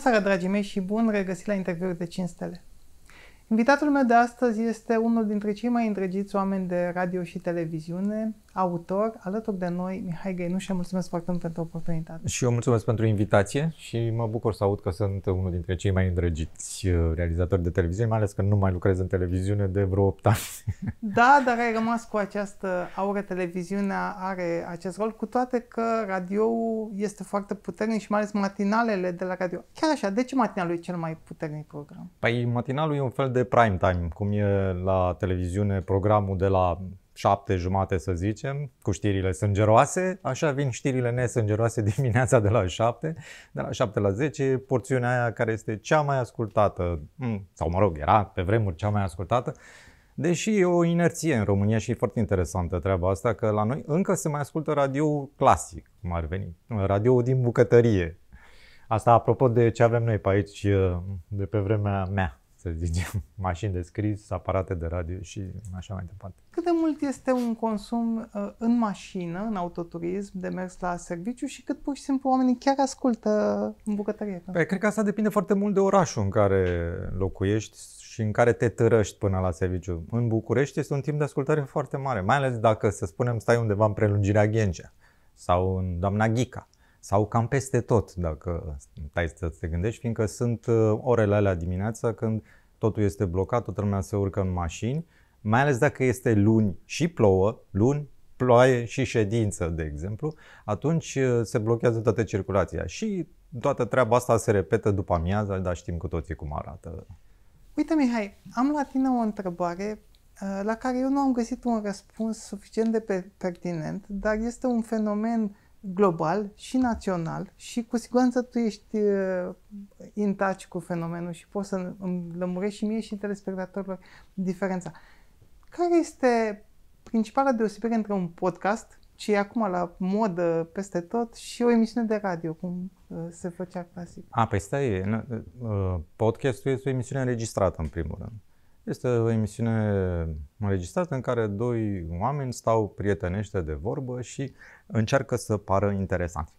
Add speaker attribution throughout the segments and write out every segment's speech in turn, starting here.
Speaker 1: seara, dragii mei, și bun regăsit la interviuri de 5 stele. Invitatul meu de astăzi este unul dintre cei mai îndrăgiți oameni de radio și televiziune, autor, alături de noi, Mihai și mulțumesc foarte mult pentru oportunitate.
Speaker 2: Și eu mulțumesc pentru invitație și mă bucur să aud că sunt unul dintre cei mai îndrăgiți uh, realizatori de televiziune, mai ales că nu mai lucrez în televiziune de vreo 8 ani.
Speaker 1: Da, dar ai rămas cu această aură, televiziunea are acest rol, cu toate că radio este foarte puternic și mai ales matinalele de la radio. Chiar așa, de ce matinalul e cel mai puternic program?
Speaker 2: Păi matinalul e un fel de prime time, cum e la televiziune programul de la șapte jumate să zicem, cu știrile sângeroase, așa vin știrile nesângeroase dimineața de la șapte, de la șapte la zece, porțiunea aia care este cea mai ascultată, mm, sau mă rog, era pe vremuri cea mai ascultată, Deși e o inerție în România și e foarte interesantă treaba asta, că la noi încă se mai ascultă radio clasic, cum ar veni, radio din bucătărie. Asta apropo de ce avem noi pe aici de pe vremea mea să zicem, mașini de scris, aparate de radio și așa mai departe.
Speaker 1: Cât de mult este un consum uh, în mașină, în autoturism, de mers la serviciu și cât pur și simplu oamenii chiar ascultă în bucătărie? Păi,
Speaker 2: cred că asta depinde foarte mult de orașul în care locuiești și în care te târăști până la serviciu. În București este un timp de ascultare foarte mare, mai ales dacă, să spunem, stai undeva în prelungirea Ghencea sau în Doamna Ghica sau cam peste tot, dacă stai să te gândești, fiindcă sunt uh, orele alea dimineața când totul este blocat, toată lumea se urcă în mașini, mai ales dacă este luni și plouă, luni, ploaie și ședință, de exemplu, atunci uh, se blochează toată circulația și toată treaba asta se repetă după amiază, dar știm cu toții cum arată.
Speaker 1: Uite, Mihai, am la tine o întrebare uh, la care eu nu am găsit un răspuns suficient de pertinent, dar este un fenomen global și național și cu siguranță tu ești uh, in touch cu fenomenul și poți să îmi lămurești și mie și telespectatorilor diferența. Care este principala deosebire între un podcast, ce e acum la modă peste tot, și o emisiune de radio, cum uh, se făcea clasic?
Speaker 2: A, păi stai, uh, podcastul este o emisiune înregistrată, în primul rând. Este o emisiune înregistrată în care doi oameni stau prietenește de vorbă și încearcă să pară interesanți.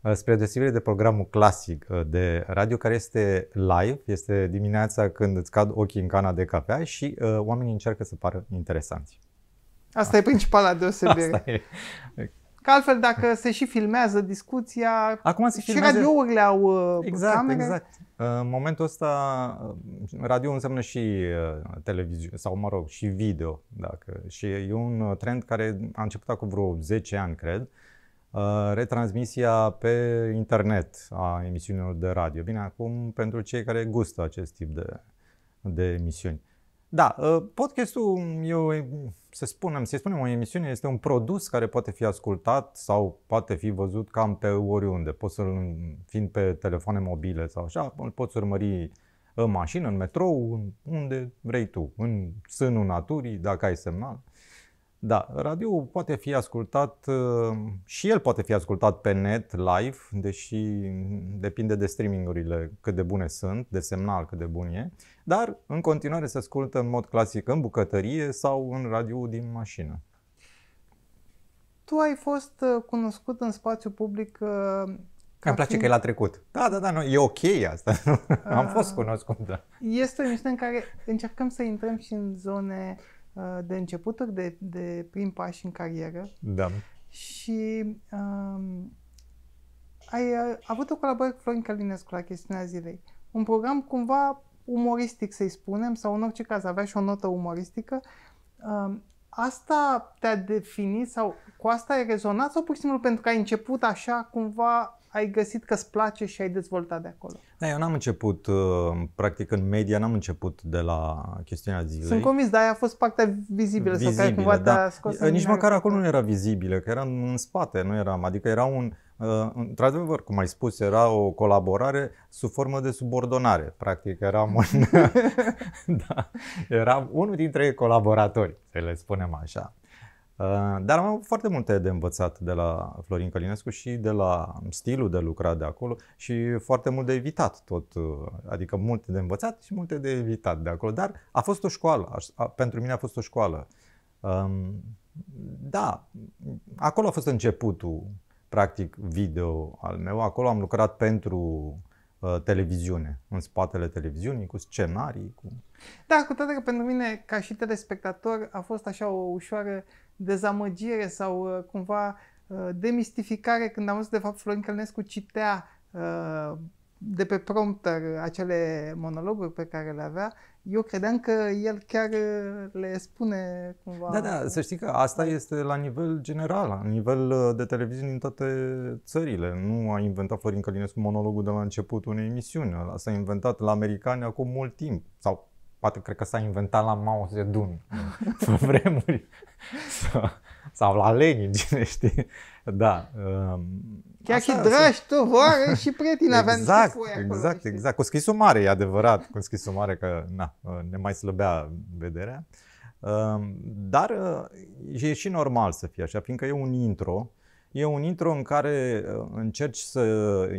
Speaker 2: Uh, spre deosebire de programul clasic uh, de radio, care este live, este dimineața când îți cad ochii în cana de cafea și uh, oamenii încearcă să pară interesanți.
Speaker 1: Asta, Asta e principala deosebire. Asta e. Că altfel, dacă se și filmează discuția, Acum se filmează... și radiourile au uh, exact, camere. Exact,
Speaker 2: în momentul ăsta, uh, radio înseamnă și uh, televiziune, sau mă rog, și video. Dacă. Și e un trend care a început acum vreo 10 ani, cred, retransmisia pe internet a emisiunilor de radio. Bine, acum pentru cei care gustă acest tip de, de emisiuni. Da, ă, podcastul eu să spunem, să spunem o emisiune, este un produs care poate fi ascultat sau poate fi văzut cam pe oriunde. Poți să-l, fiind pe telefoane mobile sau așa, îl poți urmări în mașină, în metrou, unde vrei tu, în sânul naturii, dacă ai semnal. Da, radio poate fi ascultat uh, și el poate fi ascultat pe net, live, deși depinde de streamingurile cât de bune sunt, de semnal cât de bun e, dar în continuare se ascultă în mod clasic în bucătărie sau în radio din mașină.
Speaker 1: Tu ai fost uh, cunoscut în spațiu public uh, Că Îmi place că e la
Speaker 2: trecut. Da, da, da, nu, e ok asta. Uh, Am fost ah. cunoscut, da.
Speaker 1: Este o emisiune în care încercăm să intrăm și în zone Uh, de începuturi, de, de prim pași în carieră. Da. Și um, ai uh, avut o colaborare cu Florin Călinescu la chestiunea zilei. Un program cumva umoristic, să-i spunem, sau în orice caz avea și o notă umoristică. Um, asta te-a definit sau cu asta ai rezonat sau pur și simplu pentru că ai început așa cumva ai găsit că îți place și ai dezvoltat de acolo.
Speaker 2: Da, eu n-am început, uh, practic în media, n-am început de la chestiunea zilei. Sunt convins,
Speaker 1: dar aia a fost partea vizibilă. Vizibilă, sau da. Scos Nici măcar
Speaker 2: acolo nu era vizibilă, că era în spate, nu eram. Adică era un, uh, într-adevăr, cum ai spus, era o colaborare sub formă de subordonare. Practic, eram, un, da, eram unul dintre colaboratori, să le spunem așa. Uh, dar am avut foarte multe de învățat de la Florin Călinescu și de la stilul de lucrat de acolo și foarte mult de evitat tot, uh, adică multe de învățat și multe de evitat de acolo. Dar a fost o școală, pentru mine a fost o școală. Um, da, acolo a fost începutul, practic, video al meu. Acolo am lucrat pentru uh, televiziune, în spatele televiziunii, cu scenarii, cu...
Speaker 1: Da, cu toate că pentru mine, ca și telespectator, a fost așa o ușoară dezamăgire sau uh, cumva uh, demistificare când am văzut de fapt Florin Călnescu citea uh, de pe prompter acele monologuri pe care le avea, eu credeam că el chiar le spune cumva. Da, da,
Speaker 2: să știi că asta păi. este la nivel general, la nivel de televiziune din toate țările. Nu a inventat Florin Călinescu monologul de la începutul unei emisiuni. s a inventat la americani acum mult timp. Sau poate cred că s-a inventat la Mao Zedong pe vremuri sau, la Lenin, cine știe. Da. Um, Chiar Asta, și dragi,
Speaker 1: tovară și prieteni aveam Exact, exact, acolo, exact.
Speaker 2: exact. Cu scrisul mare, e adevărat, cu scrisul mare că na, ne mai slăbea vederea. Um, dar uh, e și normal să fie așa, fiindcă e un intro E un intro în care uh, încerci să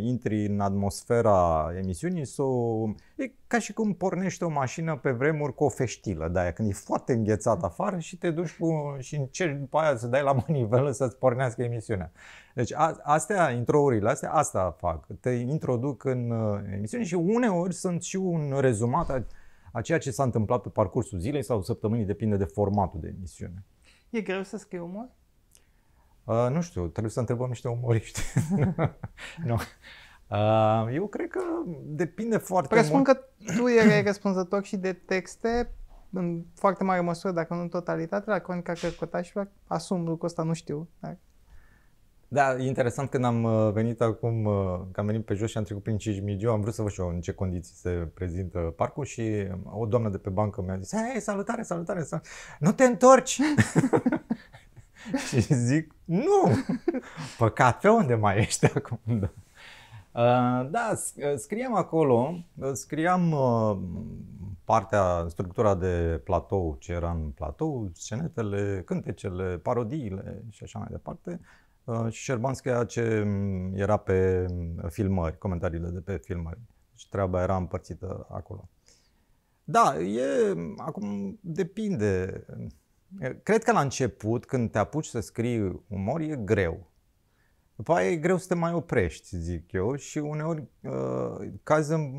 Speaker 2: intri în atmosfera emisiunii, să o... e ca și cum pornești o mașină pe vremuri cu o feștilă de aia, când e foarte înghețat afară și te duci cu... și încerci după aia să dai la manivelă să-ți pornească emisiunea. Deci a, astea, introurile astea, asta fac. Te introduc în uh, emisiune și uneori sunt și un rezumat a, a ceea ce s-a întâmplat pe parcursul zilei sau săptămânii, depinde de formatul de emisiune.
Speaker 1: E greu să scrii umor?
Speaker 2: Uh, nu știu, trebuie să întrebăm niște umoriști. nu. Uh, eu cred că depinde foarte Presupun mult.
Speaker 1: Presupun că tu erai răspunzător și de texte în foarte mare măsură, dacă nu în totalitate, la Cronica Cărcotașilor. Asum lucrul ăsta, nu știu. Dar...
Speaker 2: Da, e interesant când am uh, venit acum, uh, că am venit pe jos și am trecut prin 5.000 eu, am vrut să văd și eu în ce condiții se prezintă parcul și o doamnă de pe bancă mi-a zis, hei, salutare, salutare, salutare, nu te întorci! și zic, nu, păcat, pe unde mai ești acum? Da, uh, da uh, scriam acolo, uh, scriam partea, structura de platou, ce era în platou, scenetele, cântecele, parodiile și așa mai departe. Și scria ce mm, era pe filmări, comentariile de pe filmări. Și deci treaba era împărțită acolo. Da, e, acum depinde. Cred că la început, când te apuci să scrii umor, e greu. După aia e greu să te mai oprești, zic eu, și uneori uh, ă, caz în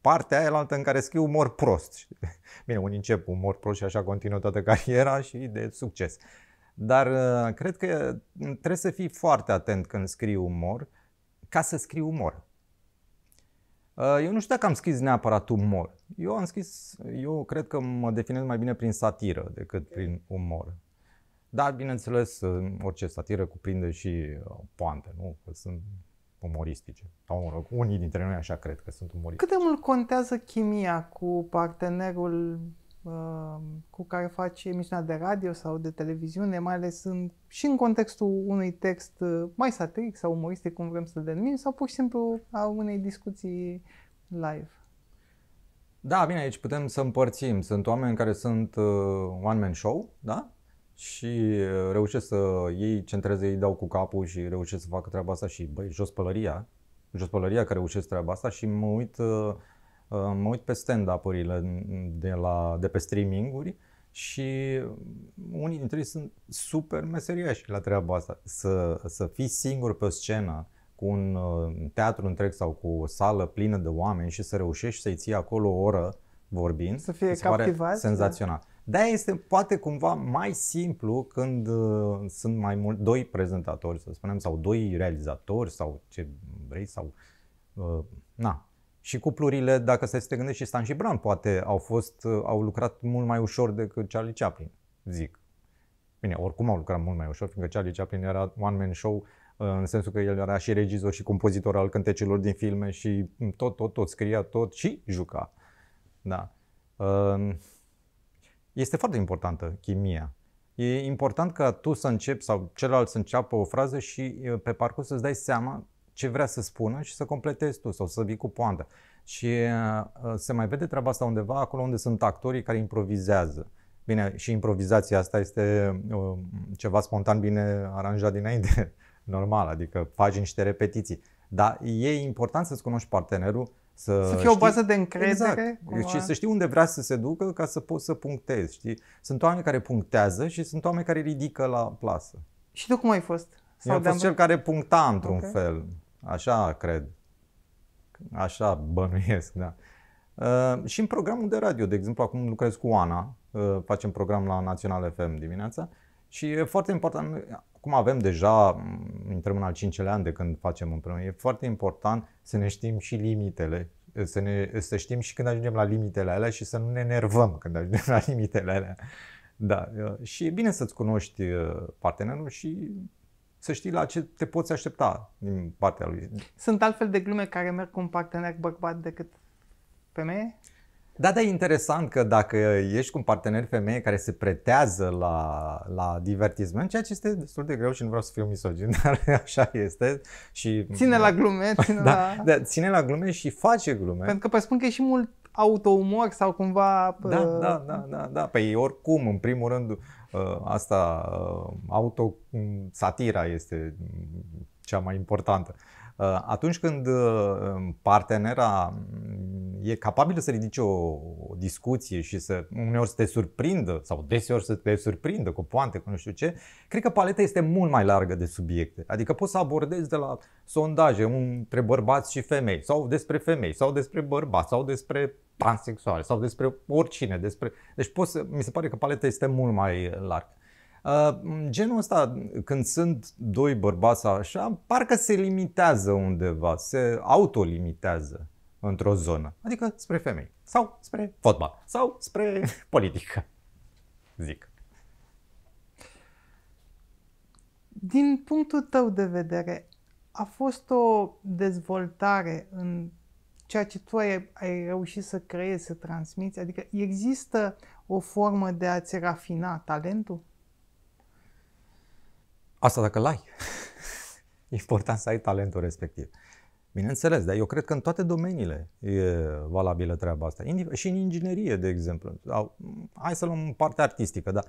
Speaker 2: partea aia altă în care scriu umor prost. Bine, unii încep umor prost și așa continuă toată cariera și de succes. Dar uh, cred că trebuie să fii foarte atent când scrii umor ca să scrii umor. Uh, eu nu știu dacă am scris neapărat umor. Eu am scris, eu cred că mă definez mai bine prin satiră decât okay. prin umor. Dar, bineînțeles, orice satiră cuprinde și uh, poante, nu? Că sunt umoristice. Sau, mă rog, unii dintre noi așa cred că sunt umoristice. Cât de
Speaker 1: mult contează chimia cu partenerul Um, cu care faci emisiunea de radio sau de televiziune, mai ales în, și în contextul unui text uh, mai satiric sau umoristic, cum vrem să-l denumim, sau pur și simplu a unei discuții live.
Speaker 2: Da, bine, aici putem să împărțim. Sunt oameni care sunt uh, one-man show, da? Și uh, reușesc să ei centreze, ei dau cu capul și reușesc să facă treaba asta și, băi, jos pălăria, jos pălăria care reușesc treaba asta și mă uit uh, mă uit pe stand-up-urile de, la, de pe streaminguri și unii dintre ei sunt super meseriași la treaba asta. Să, să fii singur pe o scenă cu un uh, teatru întreg sau cu o sală plină de oameni și să reușești să-i ții acolo o oră vorbind, să fie se pare da. senzațional. de da, este poate cumva mai simplu când uh, sunt mai mult doi prezentatori, să spunem, sau doi realizatori sau ce vrei, sau uh, na, și cuplurile, dacă să te gândești, și Stan și Bran poate au, fost, uh, au lucrat mult mai ușor decât Charlie Chaplin, zic. Bine, oricum au lucrat mult mai ușor, fiindcă Charlie Chaplin era one-man show uh, în sensul că el era și regizor și compozitor al cântecelor din filme și tot, tot, tot, scria tot și juca. Da. Um, este foarte importantă chimia. E important ca tu să începi sau celălalt să înceapă o frază și uh, pe parcurs să-ți dai seama ce vrea să spună și să completezi tu sau să vii cu poantă. Și uh, se mai vede treaba asta undeva acolo unde sunt actorii care improvizează. Bine, și improvizația asta este uh, ceva spontan bine aranjat dinainte, normal, adică faci niște repetiții. Dar e important să-ți cunoști partenerul, să, să fie știi, o bază de încredere. Exact. Și să știi unde vrea să se ducă ca să poți să punctezi. Știi? Sunt oameni care punctează și sunt oameni care ridică la plasă.
Speaker 1: Și tu cum ai fost?
Speaker 2: Sau Eu am fost cel care puncta într-un okay. fel. Așa cred. Așa bănuiesc, da. Ă, și în programul de radio, de exemplu, acum lucrez cu Ana, ă, facem program la Național FM dimineața și e foarte important, cum avem deja, intrăm în al cincelea an de când facem împreună, e foarte important să ne știm și limitele, ă, să, ne, să știm și când ajungem la limitele alea și să nu ne nervăm când ajungem la limitele alea. Da, și e bine să-ți cunoști partenerul și să știi la ce te poți aștepta din partea lui.
Speaker 1: Sunt altfel de glume care merg cu un partener bărbat decât femeie?
Speaker 2: Da, dar e interesant că dacă ești cu un partener femeie care se pretează la, la divertisment, ceea ce este destul de greu și nu vreau să fiu misogin, dar așa este. Și, ține da, la glume. Ține, da, la... Da, ține la glume și face glume. Pentru
Speaker 1: că păi, spun că e și mult autoumor sau cumva... Da, da,
Speaker 2: da, da, da. Păi oricum, în primul rând, Uh, asta, uh, autosatira um, este mm, cea mai importantă. Uh, atunci când um, partenera mm, e capabilă să ridice o discuție și să uneori să te surprindă sau deseori să te surprindă cu poante, cu nu știu ce, cred că paleta este mult mai largă de subiecte. Adică poți să abordezi de la sondaje între bărbați și femei sau despre femei sau despre bărbați sau despre pansexuali sau despre oricine. Despre... Deci poți să... mi se pare că paleta este mult mai largă. Uh, genul ăsta, când sunt doi bărbați așa, parcă se limitează undeva, se autolimitează într-o zonă, adică spre femei sau spre fotbal sau spre politică, zic. Din
Speaker 1: punctul tău de vedere, a fost o dezvoltare în ceea ce tu ai, ai reușit să creezi, să transmiți? Adică există o formă de a-ți rafina talentul?
Speaker 2: Asta dacă l-ai. e important să ai talentul respectiv. Bineînțeles, dar eu cred că în toate domeniile e valabilă treaba asta. Și în inginerie, de exemplu. hai să luăm partea artistică, dar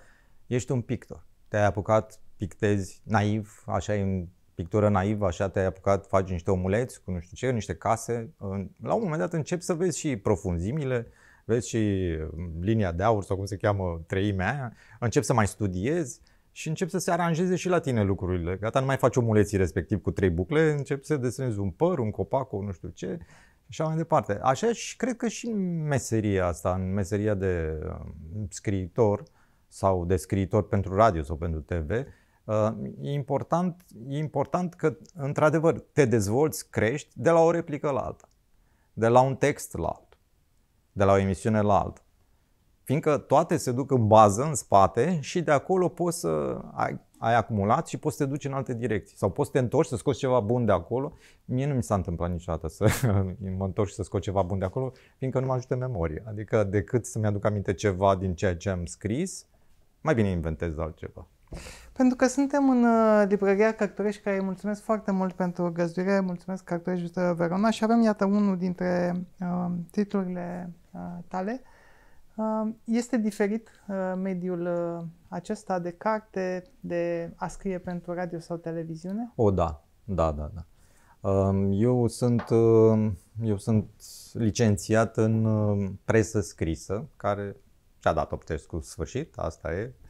Speaker 2: ești un pictor. Te-ai apucat, pictezi naiv, așa în pictură naivă, așa te-ai apucat, faci niște omuleți cu nu știu ce, niște case, la un moment dat începi să vezi și profunzimile, vezi și mm, linia de aur sau cum se cheamă treimea aia, începi să mai studiezi și încep să se aranjeze și la tine lucrurile. Gata, nu mai faci omuleții respectiv cu trei bucle, încep să desenezi un păr, un copac, o nu știu ce și așa mai departe. Așa și cred că și în meseria asta, în meseria de mm, scriitor sau de scriitor pentru radio sau pentru TV, Uh, e important, e important că, într-adevăr, te dezvolți, crești de la o replică la alta, de la un text la alt, de la o emisiune la alta. Fiindcă toate se duc în bază, în spate și de acolo poți să ai, ai acumulat și poți să te duci în alte direcții. Sau poți să te întorci, să scoți ceva bun de acolo. Mie nu mi s-a întâmplat niciodată să mă întorc și să scot ceva bun de acolo, fiindcă nu mă ajută memoria. Adică decât să-mi aduc aminte ceva din ceea ce am scris, mai bine inventez altceva.
Speaker 1: Pentru că suntem în uh, librăria Cărturești, care îi mulțumesc foarte mult pentru găzduire, mulțumesc Cărturești Justă Verona și avem, iată, unul dintre uh, titlurile uh, tale. Uh, este diferit uh, mediul uh, acesta de carte, de a scrie pentru radio sau televiziune?
Speaker 2: O, da, da, da, da. Um, eu sunt, um, eu sunt licențiat în um, presă scrisă, care și-a dat cu sfârșit, asta e. Uh,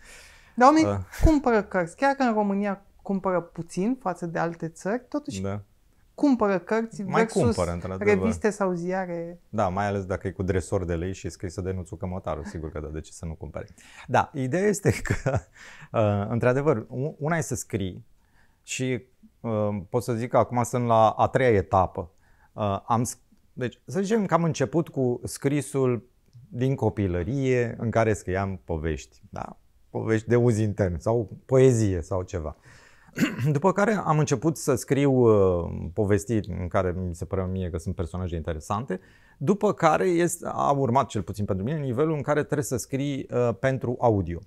Speaker 2: dar oamenii da.
Speaker 1: cumpără cărți. Chiar că în România cumpără puțin față de alte țări, totuși da. cumpără cărți mai versus cumpără, reviste sau ziare.
Speaker 2: Da, mai ales dacă e cu dresor de lei și scrisă de Nuțu Cămătaru, sigur că da, de ce să nu cumpere. Da, ideea este că, uh, într-adevăr, una e să scrii și uh, pot să zic că acum sunt la a treia etapă. Uh, am, deci, să zicem că am început cu scrisul din copilărie în care scriam povești. Da? povești de uz intern sau poezie sau ceva. După care am început să scriu uh, povestiri în care mi se părea mie că sunt personaje interesante, după care este, a urmat, cel puțin pentru mine, nivelul în care trebuie să scrii uh, pentru audio.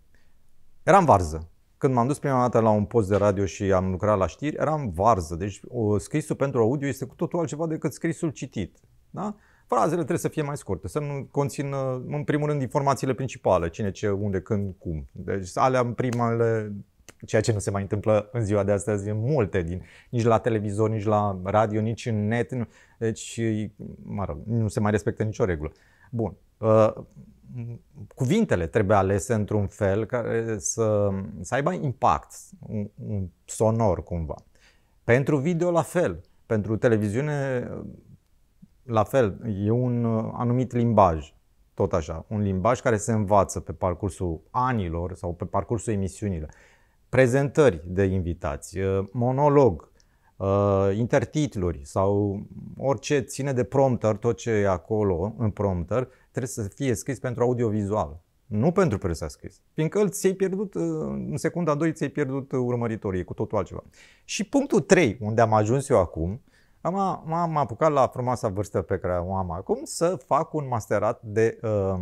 Speaker 2: Eram varză. Când m-am dus prima dată la un post de radio și am lucrat la știri, eram varză. Deci o, scrisul pentru audio este cu totul altceva decât scrisul citit. Da? Uh, frazele trebuie să fie mai scurte, să nu conțină, în primul rând, informațiile principale, cine, ce, unde, când, cum. Deci alea în primele, ceea ce nu se mai întâmplă în ziua de astăzi în multe, din, nici la televizor, nici la radio, nici în net, nu, deci, mă rog, nu se mai respectă nicio regulă. Bun, uh, cuvintele trebuie alese într-un fel care să, să aibă impact un, un sonor cumva. Pentru video la fel, pentru televiziune la fel, e un uh, anumit limbaj, tot așa, un limbaj care se învață pe parcursul anilor sau pe parcursul emisiunilor. Prezentări de invitați, uh, monolog, uh, intertitluri sau orice ține de prompter, tot ce e acolo în prompter, trebuie să fie scris pentru audiovizual, nu pentru presa scris. Fiindcă îl ți-ai pierdut, în secunda 2 ți-ai pierdut urmăritorii, cu totul altceva. Și punctul 3, unde am ajuns eu acum, am, m-am apucat la frumoasa vârstă pe care o am acum să fac un masterat de, um,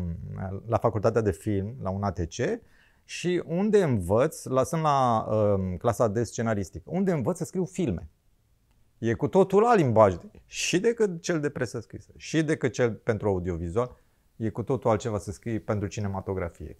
Speaker 2: la facultatea de film, la un ATC, și unde învăț, la, sunt la uh, clasa de scenaristic, unde învăț să scriu filme. E cu totul alt limbaj și decât cel de presă scrisă, și decât cel pentru audiovizual, e cu totul altceva să scrii pentru cinematografie.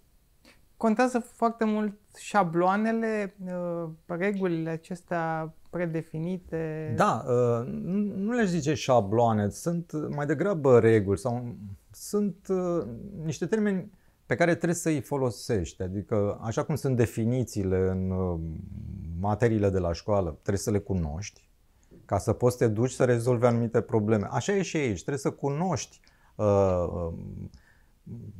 Speaker 1: Contează foarte mult șabloanele, uh, regulile acestea predefinite? Da,
Speaker 2: uh, nu le-aș zice șabloane, sunt mai degrabă reguli sau sunt uh, niște termeni pe care trebuie să îi folosești. Adică, așa cum sunt definițiile în uh, materiile de la școală, trebuie să le cunoști ca să poți să te duci să rezolvi anumite probleme. Așa e și aici, trebuie să cunoști uh,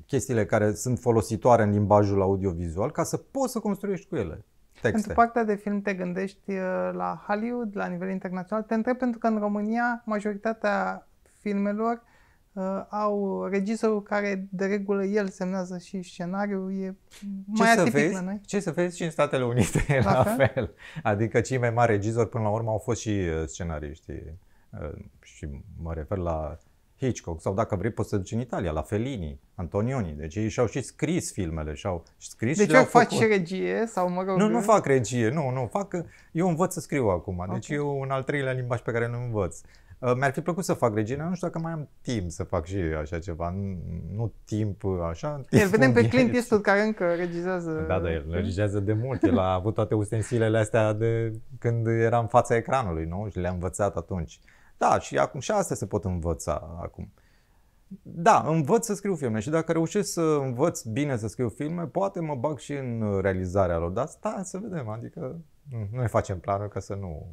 Speaker 2: chestiile care sunt folositoare în limbajul audiovizual ca să poți să construiești cu ele texte. Pentru partea
Speaker 1: de film te gândești uh, la Hollywood, la nivel internațional. Te întreb pentru că în România majoritatea filmelor uh, au regizorul care de regulă el semnează și scenariul, e mai ce atipic să vezi, la noi.
Speaker 2: Ce să vezi și în Statele Unite la, la fel? fel. Adică cei mai mari regizori până la urmă au fost și uh, scenariști. Uh, și mă refer la Hitchcock sau dacă vrei poți să duci în Italia la Fellini, Antonioni. Deci ei și-au și scris filmele și-au și scris deci și eu fac și
Speaker 1: regie sau mă rog... Nu, nu fac
Speaker 2: regie, nu, nu, fac... Eu învăț să scriu acum, deci okay. deci eu un al treilea limbaj pe care nu învăț. Uh, mi-ar fi plăcut să fac regina, nu știu dacă mai am timp să fac și așa ceva, nu, nu timp uh, așa. Timp el vedem pe Clint
Speaker 1: Eastwood care încă regizează. Da, da, el regizează
Speaker 2: de mult, el a avut toate ustensilele astea de când era în fața ecranului, nu? Și le-a învățat atunci. Da, și acum și astea se pot învăța acum. Da, învăț să scriu filme și dacă reușesc să învăț bine să scriu filme, poate mă bag și în realizarea lor, dar asta să vedem, adică nu ne facem planul ca să nu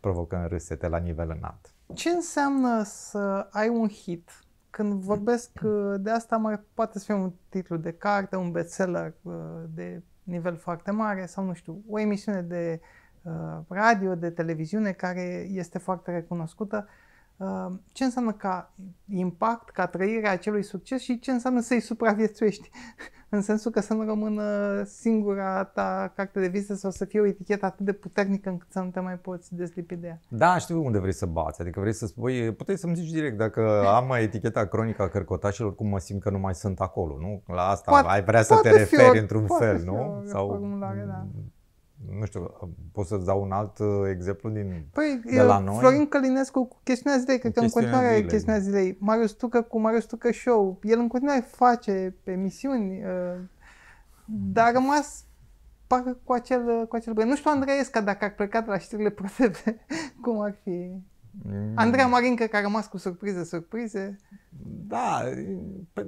Speaker 2: provocăm râsete la nivel înalt.
Speaker 1: Ce înseamnă să ai un hit? Când vorbesc de asta, mai poate să fie un titlu de carte, un bestseller uh, de nivel foarte mare sau, nu știu, o emisiune de uh, Uh, radio, de televiziune, care este foarte recunoscută. Uh, ce înseamnă ca impact, ca trăirea acelui succes și ce înseamnă să-i supraviețuiești? În sensul că să nu rămână singura ta carte de vizită sau să fie o etichetă atât de puternică încât să nu te mai poți deslipi de ea.
Speaker 2: Da, știu unde vrei să bați. Adică vrei să spui, puteai să-mi zici direct dacă am eticheta „Cronică” a cărcotașilor, cum mă simt că nu mai sunt acolo, nu? La asta poate, ai vrea să te referi într-un fel, nu? Sau... Da. Mm nu știu, pot să-ți dau un alt uh, exemplu din, păi, de la noi? Florin
Speaker 1: Călinescu cu chestiunea zilei, cred că în continuare zilei. chestiunea zilei. Marius Tucă cu Marius Tucă Show. El în continuare face emisiuni, uh, dar a rămas parcă cu acel, uh, cu acel brand. Nu știu Andreesca dacă ar pleca de la știrile ProTV, cum ar fi. Mm. Andreea Marincă care a rămas cu surprize, surprize.
Speaker 2: Da, pe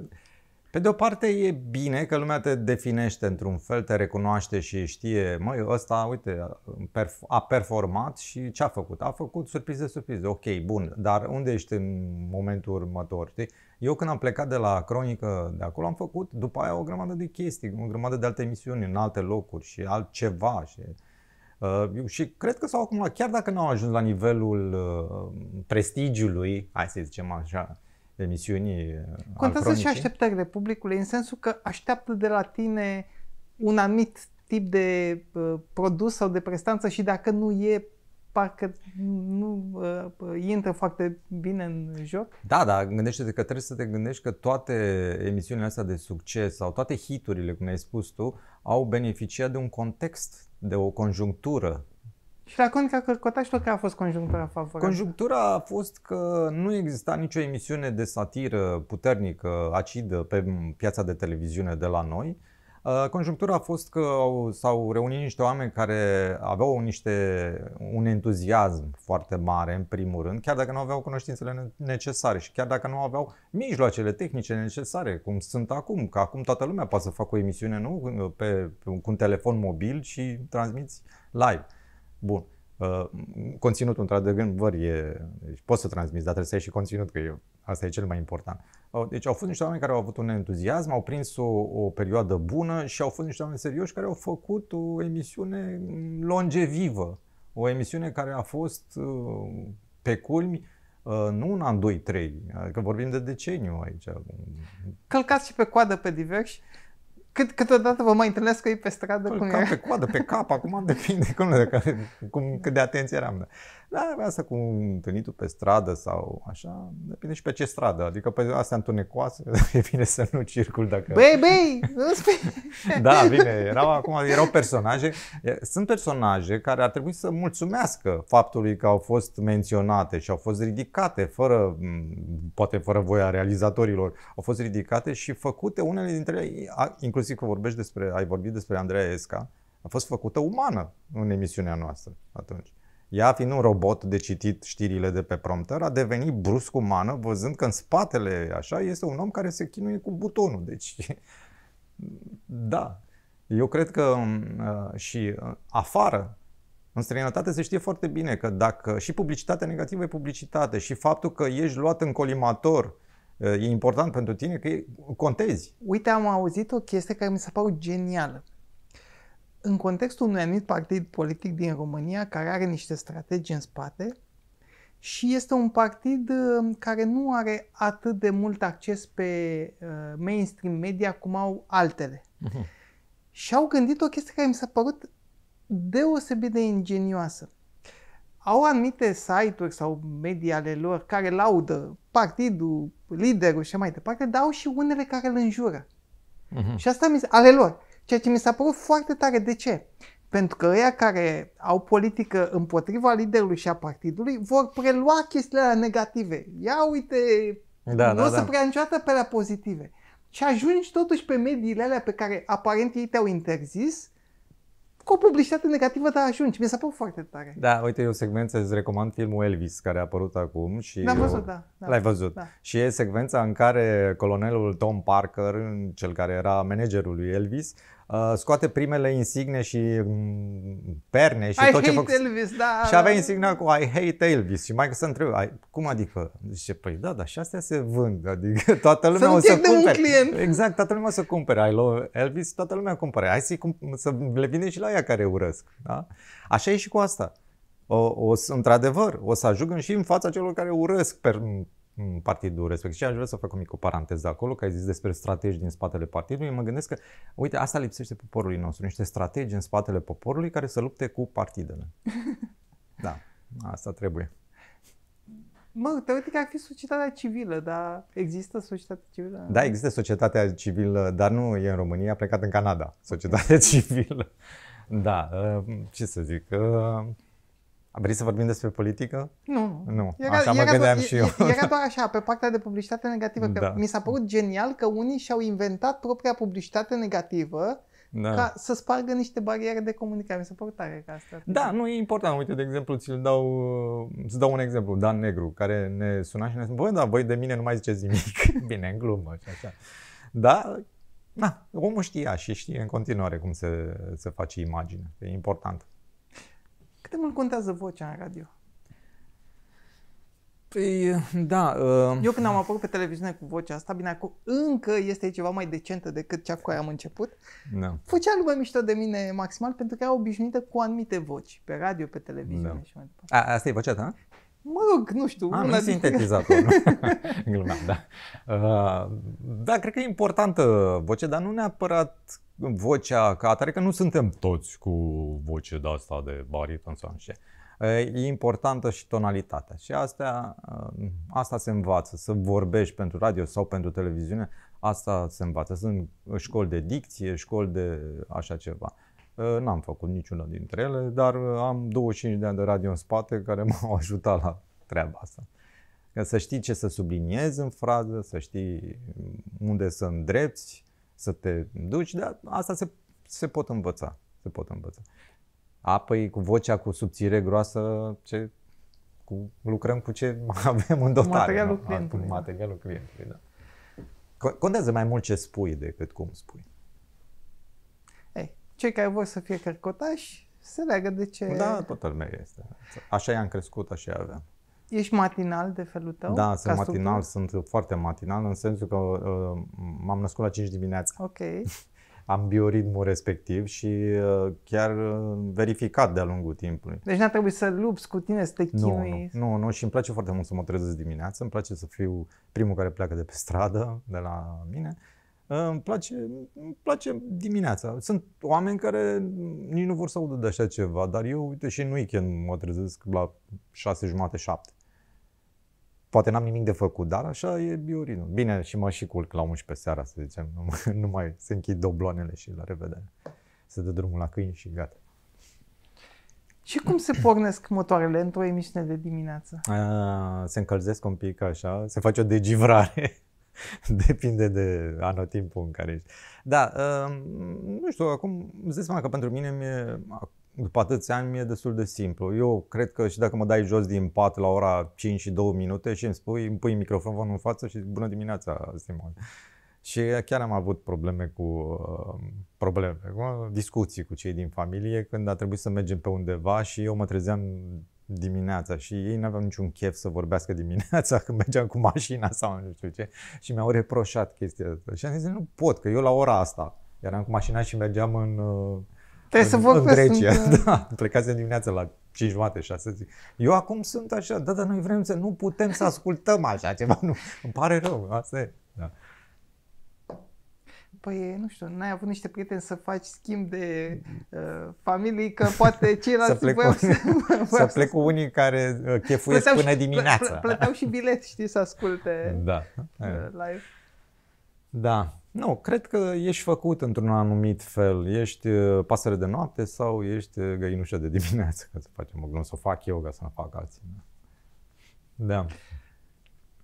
Speaker 2: pe de o parte e bine că lumea te definește într-un fel, te recunoaște și știe, măi, ăsta, uite, a performat și ce a făcut? A făcut surprize, surprize, ok, bun, dar unde ești în momentul următor, știi? Eu când am plecat de la Cronică de acolo am făcut după aia o grămadă de chestii, o grămadă de alte emisiuni în alte locuri și altceva și... Uh, și cred că s-au acumulat, chiar dacă n-au ajuns la nivelul uh, prestigiului, hai să zicem așa, emisiunii uh, Contează și
Speaker 1: așteptările publicului, în sensul că așteaptă de la tine un anumit tip de uh, produs sau de prestanță și dacă nu e parcă nu uh, uh, intră foarte bine în joc.
Speaker 2: Da, da, gândește-te că trebuie să te gândești că toate emisiunile astea de succes sau toate hiturile, cum ai spus tu, au beneficiat de un context, de o conjunctură și
Speaker 1: la Contra tot care a fost conjunctura favorabilă?
Speaker 2: Conjunctura a fost că nu exista nicio emisiune de satiră puternică, acidă pe piața de televiziune de la noi. Uh, conjunctura a fost că au, s-au reunit niște oameni care aveau niște, un entuziasm foarte mare, în primul rând, chiar dacă nu aveau cunoștințele necesare și chiar dacă nu aveau mijloacele tehnice necesare, cum sunt acum, că acum toată lumea poate să facă o emisiune nu? Pe, pe, cu un telefon mobil și transmiți live. Uh, Bun. Uh, conținutul, într-adevăr, e, deci poți să transmiți, dar trebuie să ai și conținut, că e, asta e cel mai important. Uh, deci au fost niște oameni care au avut un entuziasm, au prins o, o perioadă bună și au fost niște oameni serioși care au făcut o emisiune longevivă. O emisiune care a fost uh, pe culmi uh, nu un an, doi, trei, adică vorbim de deceniu aici.
Speaker 1: Călcați și pe coadă pe diversi. Cât, câteodată vă mai întâlnesc cu ei pe stradă? Păi, cum cap e? pe coadă, pe cap, acum
Speaker 2: depinde cum, de cum, cât de atenție eram. Da. Da, asta cu întâlnitul pe stradă sau așa, depinde și pe ce stradă. Adică pe astea întunecoase, e bine să nu circul dacă... Băi, băi! da, bine, erau acum, erau personaje. Sunt personaje care ar trebui să mulțumească faptului că au fost menționate și au fost ridicate fără, poate fără voia realizatorilor, au fost ridicate și făcute unele dintre ele, inclusiv că vorbești despre, ai vorbit despre Andreea Esca, a fost făcută umană în emisiunea noastră atunci. Ea, fiind un robot de citit știrile de pe prompter, a devenit brusc umană, văzând că în spatele așa este un om care se chinuie cu butonul. Deci, da, eu cred că mm, uh, și uh, afară, în străinătate se știe foarte bine că dacă și publicitatea negativă e publicitate și faptul că ești luat în colimator uh, e important pentru tine, că contezi.
Speaker 1: Uite, am auzit o chestie care mi se pare genială în contextul unui anumit partid politic din România care are niște strategii în spate și este un partid uh, care nu are atât de mult acces pe uh, mainstream media cum au altele. Uh-huh. Mhm. Și au gândit o chestie care mi s-a părut deosebit de ingenioasă. Au anumite site-uri sau medii ale lor care laudă partidul, liderul și mai departe, dar au și unele care îl înjură. Uh-huh. Și asta mi ale lor. Ceea ce mi s-a părut foarte tare. De ce? Pentru că ăia care au politică împotriva liderului și a partidului vor prelua chestiile alea negative. Ia uite,
Speaker 2: da, nu da, o să da. prea
Speaker 1: niciodată pe la pozitive. Și ajungi totuși pe mediile alea pe care aparent ei te-au interzis cu o publicitate negativă, dar ajungi. Mi s-a părut foarte tare.
Speaker 2: Da, uite, eu secvență, îți recomand filmul Elvis, care a apărut acum. și L-am văzut, eu... da. da L-ai văzut. Da. Și e secvența în care colonelul Tom Parker, cel care era managerul lui Elvis, Uh, scoate primele insigne și mm, perne și I tot ce fac Elvis, da. Și avea da. insigna cu I hate Elvis și mai că se întreb, cum adică? Zice, păi da, dar și astea se vând, adică toată lumea să o să cumpere. client. Exact, toată lumea o să cumpere I love Elvis, toată lumea cumpere. Hai să, să le vine și la ea care urăsc. Da? Așa e și cu asta. O, o, într-adevăr, o să ajung și în fața celor care urăsc per, Mm, partidul respectiv. Și aș vrea să fac o mică paranteză acolo, că ai zis despre strategii din spatele partidului. Mă gândesc că, uite, asta lipsește poporului nostru, niște strategii în spatele poporului care să lupte cu partidele. Da, asta trebuie.
Speaker 1: Mă, teoretic ar fi societatea civilă, dar există societatea civilă? Da, există
Speaker 2: societatea civilă, dar nu e în România, a plecat în Canada, societatea civilă. Da, uh, ce să zic, uh, Vrei să vorbim despre politică? Nu. Nu, era, așa mă era, gândeam și eu. Era doar
Speaker 1: așa, pe partea de publicitate negativă, da. că mi s-a părut genial că unii și-au inventat propria publicitate negativă da. ca să spargă niște bariere de comunicare. Mi s-a părut tare ca asta. Da,
Speaker 2: nu, e important. Uite, de exemplu, ți-l dau, ți dau un exemplu. Dan Negru, care ne suna și ne spune, băi, da, voi de mine nu mai ziceți nimic. Bine, în glumă și așa. Da, na, omul știa și știe în continuare cum se, se face imagine. E important.
Speaker 1: Cât de mult contează vocea în radio?
Speaker 2: Păi, da. Uh... Eu
Speaker 1: când am apărut pe televiziune cu vocea asta, bine, acum încă este ceva mai decentă decât cea cu care am început. Da. Făcea lumea mișto de mine maximal pentru că era obișnuită cu anumite voci, pe radio, pe televiziune
Speaker 2: da. și mai departe. A, asta e vocea ta?
Speaker 1: rog, nu știu. Am una sintetizator.
Speaker 2: Glumeam, da. Uh, da, cred că e importantă voce, dar nu neapărat vocea ca atare, că nu suntem toți cu voce de asta de bariton sau uh, nu E importantă și tonalitatea. Și astea, uh, asta se învață, să vorbești pentru radio sau pentru televiziune, asta se învață. Sunt școli de dicție, școli de așa ceva. N-am făcut niciuna dintre ele, dar am 25 de ani de radio în spate care m-au ajutat la treaba asta. Că să știi ce să subliniezi în frază, să știi unde să îndrepți, să te duci, dar asta se, se pot învăța. Se pot învăța. Apoi cu vocea cu subțire groasă, ce, cu, lucrăm cu ce avem în dotare. Materialul nu? clientului. Da. Materialul clientului, da. Contează mai mult ce spui decât cum spui.
Speaker 1: Ei, cei care vor să fie cărcotași se leagă de ce... Da,
Speaker 2: toată lumea este. Așa i-am crescut, așa i-aveam.
Speaker 1: Ești matinal de felul tău? Da, sunt matinal,
Speaker 2: sunt foarte matinal, în sensul că uh, m-am născut la 5 dimineața. Ok. Am bioritmul respectiv și uh, chiar uh, verificat de-a lungul timpului. Deci n-a trebuit să lupți cu tine, să te chinui? Nu, nu, nu, nu, și îmi place foarte mult să mă trezesc dimineața, îmi place să fiu primul care pleacă de pe stradă, de la mine. Uh, îmi place, îmi place dimineața. Sunt oameni care nici nu vor să audă de așa ceva, dar eu, uite, și în weekend mă trezesc la 6 jumate, 7 poate n-am nimic de făcut, dar așa e biorinul. Bine, și mă și culc la 11 seara, să zicem, nu, nu mai se închid dobloanele și la revedere. Se dă drumul la câini și gata.
Speaker 1: Și cum se pornesc motoarele într-o emisiune de dimineață?
Speaker 2: A, se încălzesc un pic așa, se face o degivrare. Depinde de anotimpul în care ești. Da, a, ă, nu știu, acum îți dai seama că pentru mine mi-e, după atâția ani mi-e destul de simplu. Eu cred că și dacă mă dai jos din pat la ora 5 și 2 minute și îmi spui, îmi pui microfonul în față și zic, bună dimineața, Simon. Și chiar am avut probleme cu uh, probleme, cu uh, discuții cu cei din familie când a trebuit să mergem pe undeva și eu mă trezeam dimineața și ei nu aveau niciun chef să vorbească dimineața când mergeam cu mașina sau nu știu ce și mi-au reproșat chestia asta. Și am zis, nu pot, că eu la ora asta eram cu mașina și mergeam în uh, Trebuie în, să vorbesc. În Grecia, sunt... Da. da. Plecați dimineața la 5 jumate, 6 zi. Eu acum sunt așa, da, dar noi vrem să nu putem să ascultăm așa ceva. Nu, îmi pare rău, asta e. Da.
Speaker 1: Păi, nu știu, n-ai avut niște prieteni să faci schimb de uh, familie, că poate ceilalți să plec, cu, să, să plec
Speaker 2: cu unii care uh, chefuiesc plăteau până și, dimineața. Plă, plăteau
Speaker 1: și bilet, știi, să asculte da. Uh, live.
Speaker 2: Da. Nu, cred că ești făcut într-un anumit fel. Ești uh, pasăre de noapte sau ești uh, găinușă de dimineață, ca să facem o glumă, să o fac eu ca să nu fac alții. Da. da.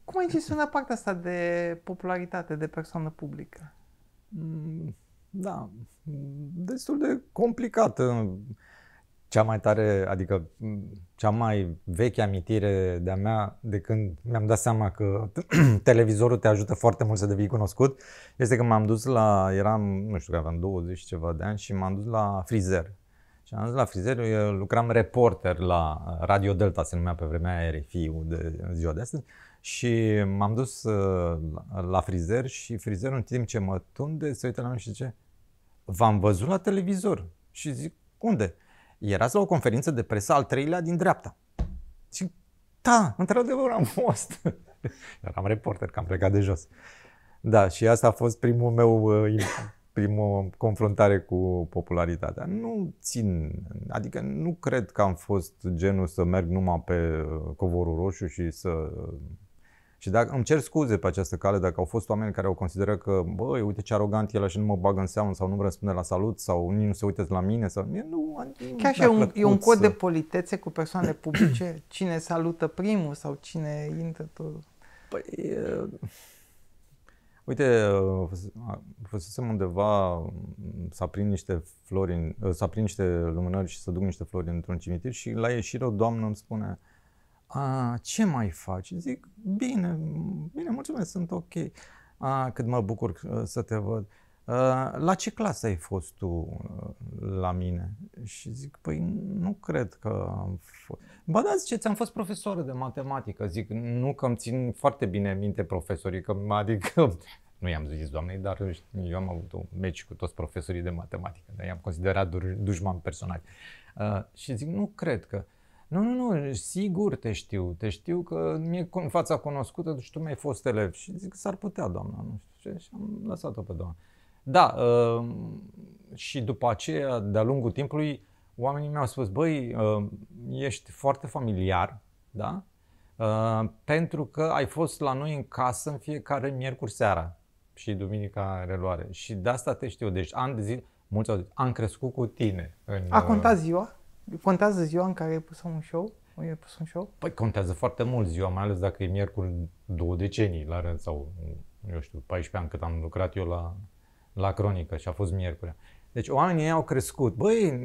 Speaker 1: Cum ai gestionat partea asta de popularitate de persoană publică? Mm, da,
Speaker 2: destul de complicată cea mai tare, adică cea mai veche amintire de-a mea de când mi-am dat seama că televizorul te ajută foarte mult să devii cunoscut, este că m-am dus la, eram, nu știu că aveam 20 ceva de ani și m-am dus la frizer. Și am dus la frizer, eu lucram reporter la Radio Delta, se numea pe vremea aia rfi de ziua de astăzi, și m-am dus uh, la frizer și frizerul în timp ce mă tunde se uită la mine și zice V-am văzut la televizor și zic, unde? Erați la o conferință de presă al treilea din dreapta. Și da, într-adevăr am fost. Eram reporter, că am plecat de jos. Da, și asta a fost primul meu, uh, primul confruntare cu popularitatea. Nu țin, adică nu cred că am fost genul să merg numai pe uh, covorul roșu și să și dacă, îmi cer scuze pe această cale dacă au fost oameni care au considerat că, băi, uite ce arogant el și nu mă bag în seamă sau nu să răspunde la salut sau nici nu se uită la mine sau mie nu, nu Chiar și e un, e un cod să... de
Speaker 1: politețe cu persoane publice, cine salută primul sau cine intră tu. Păi, e...
Speaker 2: Uite, fusesem undeva să aprind niște flori, să aprind niște lumânări și să duc niște flori într-un cimitir și la ieșire o doamnă îmi spune, uh, a, ce mai faci? Zic, bine, bine, mulțumesc, sunt ok. A, cât mă bucur uh, să te văd. A, uh, la ce clasă ai fost tu uh, la mine? Și zic, păi nu cred că am fost. Ba da, zice, ți-am fost profesoră de matematică. Zic, nu că îmi țin foarte bine minte profesorii, că adică nu i-am zis doamnei, dar eu am avut un meci cu toți profesorii de matematică, dar i-am considerat dușman personal. Uh, și zic, nu cred că. Nu, nu, nu, sigur te știu, te știu că mi-e în fața cunoscută și deci tu mi-ai fost elev. Și zic, s-ar putea, doamna, nu știu ce, și am lăsat-o pe doamna. Da, uh, și după aceea, de-a lungul timpului, oamenii mi-au spus, băi, uh, ești foarte familiar, da? Uh, pentru că ai fost la noi în casă în fiecare miercuri seara și duminica reluare. Și de asta te știu. Deci, an de zi, mulți au zis, am crescut cu tine. În, A contat
Speaker 1: ziua? Contează ziua în care ai pus un show? Ai pus un show? Păi
Speaker 2: contează foarte mult ziua, mai ales dacă e miercuri două decenii la rând sau, eu știu, 14 ani cât am lucrat eu la, la cronică și a fost miercuri. Deci oamenii au crescut. Băi,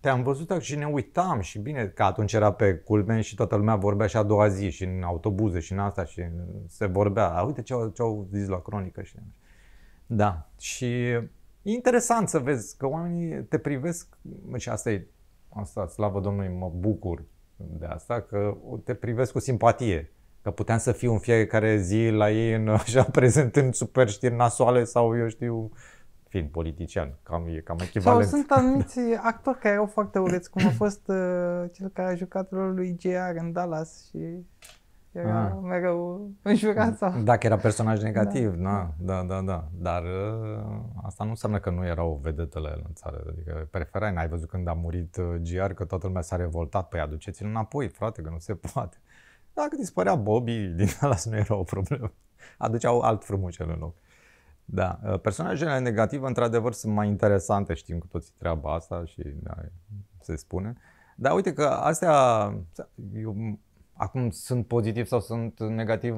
Speaker 2: te-am văzut și ne uitam și bine că atunci era pe culmen și toată lumea vorbea și a doua zi și în autobuze și în asta și se vorbea. A, uite ce au, ce au zis la cronică și... Da, și e interesant să vezi că oamenii te privesc și asta e asta, slavă Domnului, mă bucur de asta, că te privesc cu simpatie. Că puteam să fiu în fiecare zi la ei în, așa, prezentând super știri nasoale sau eu știu, fiind politician, cam e cam echivalent. Sau
Speaker 1: sunt anumiți actori care erau foarte ureți, cum a fost uh, cel care a jucat rolul lui J.R. în Dallas și era ah. mereu înjurat sau... Dacă era personaj negativ, da, na,
Speaker 2: da, da, da. Dar uh, asta nu înseamnă că nu era o vedetă la el în țară. Adică preferai, n-ai văzut când a murit uh, GR că toată lumea s-a revoltat. Păi aduceți-l înapoi, frate, că nu se poate. Dacă dispărea Bobby din ala nu era o problemă. Aduceau alt frumucel în loc. Da, uh, personajele negative într-adevăr sunt mai interesante, știm cu toții treaba asta și da, se spune. Dar uite că astea, eu Acum sunt pozitiv sau sunt negativ,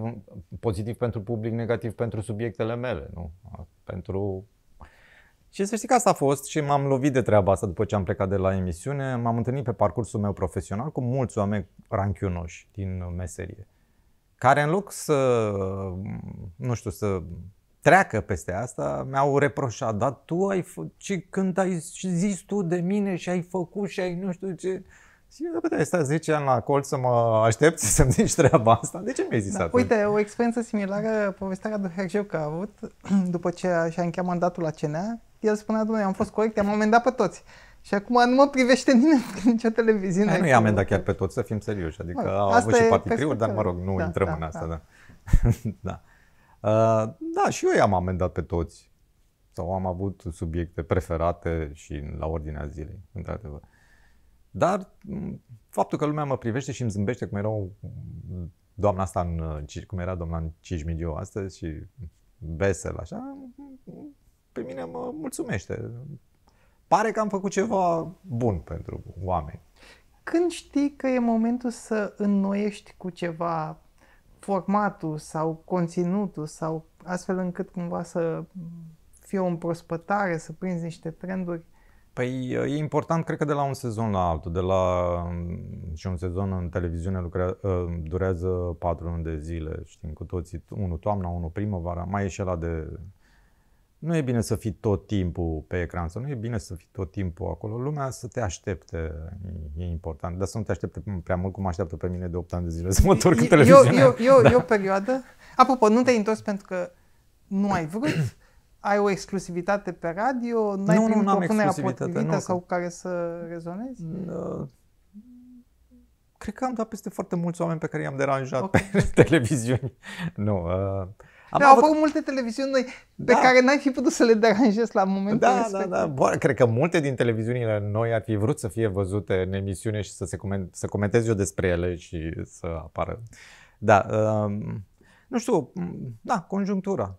Speaker 2: pozitiv pentru public, negativ pentru subiectele mele, nu? Pentru... Și să știi că asta a fost și m-am lovit de treaba asta după ce am plecat de la emisiune. M-am întâlnit pe parcursul meu profesional cu mulți oameni ranchiunoși din meserie, care în loc să, nu știu, să treacă peste asta, mi-au reproșat, dar tu ai, făcut când ai zis tu de mine și ai făcut și ai nu știu ce, și eu, bă, da, stai 10 ani la colț să mă aștept să-mi zici treaba asta. De ce mi-ai zis da, atunci? Uite,
Speaker 1: o experiență similară, povestea lui Hergeu că a avut, după ce și-a încheiat mandatul la CNA, el spunea, domnule, am fost corect, am amendat pe toți. Și acum nu mă privește nimeni prin nicio televiziune. Da, nu i
Speaker 2: amendat chiar pe toți, să fim serioși. Adică mă, au avut și partitriuri, dar mă rog, nu da, intrăm da, în da, asta. Da. Da. da. Uh, da, și eu i-am amendat pe toți. Sau am avut subiecte preferate și la ordinea zilei, într-adevăr. Uh, dar faptul că lumea mă privește și îmi zâmbește cum era doamna asta în, uh, cum era doamna în Cismigiu astăzi și vesel așa, pe mine mă mulțumește. Pare că am făcut ceva bun pentru oameni.
Speaker 1: Când știi că e momentul să înnoiești cu ceva formatul sau conținutul sau astfel încât cumva să fie o împrospătare, să prinzi niște trenduri,
Speaker 2: Păi e important, cred că de la un sezon la altul, de la mm, și un sezon în televiziune lucre, ă, durează patru luni de zile, știm cu toții, unul toamna, unul primăvara, mai e și ăla de... Nu e bine să fii tot timpul pe ecran, sau nu e bine să fii tot timpul acolo, lumea să te aștepte, e important, dar să nu te aștepte prea mult cum așteaptă pe mine de 8 ani de zile să mă întorc în televiziune. Eu, eu, eu, da. eu
Speaker 1: perioadă, apropo, nu te-ai întors pentru că nu ai vrut, ai o exclusivitate pe radio? N-ai nu, nu, am exclusivitate. Nu, sau
Speaker 2: care să rezonezi? Nu. Uh, cred că am dat peste foarte mulți oameni pe care i-am deranjat okay. pe televiziuni. Nu. Uh, am avut... avut... fost
Speaker 1: multe televiziuni noi pe da. care n-ai fi putut să le deranjezi la momentul da, da respectiv. Da,
Speaker 2: da, da. Cred că multe din televiziunile noi ar fi vrut să fie văzute în emisiune și să, se coment- să comentez eu despre ele și să apară. Da, uh, nu știu, da, conjunctura.